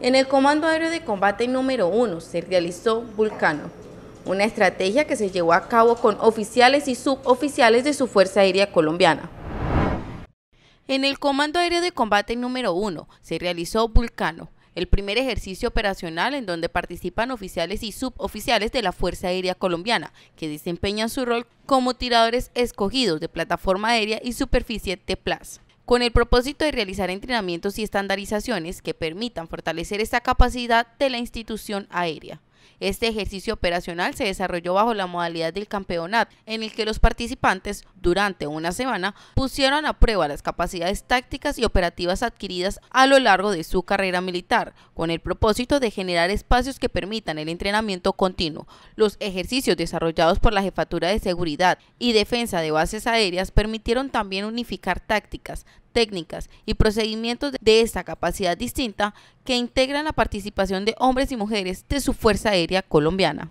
En el Comando Aéreo de Combate número 1 se realizó Vulcano, una estrategia que se llevó a cabo con oficiales y suboficiales de su Fuerza Aérea Colombiana. En el Comando Aéreo de Combate número 1 se realizó Vulcano, el primer ejercicio operacional en donde participan oficiales y suboficiales de la Fuerza Aérea Colombiana, que desempeñan su rol como tiradores escogidos de plataforma aérea y superficie de plaza con el propósito de realizar entrenamientos y estandarizaciones que permitan fortalecer esta capacidad de la institución aérea. Este ejercicio operacional se desarrolló bajo la modalidad del campeonato, en el que los participantes, durante una semana, pusieron a prueba las capacidades tácticas y operativas adquiridas a lo largo de su carrera militar, con el propósito de generar espacios que permitan el entrenamiento continuo. Los ejercicios desarrollados por la Jefatura de Seguridad y Defensa de Bases Aéreas permitieron también unificar tácticas, técnicas y procedimientos de esta capacidad distinta que integran la participación de hombres y mujeres de su Fuerza Aérea Colombiana.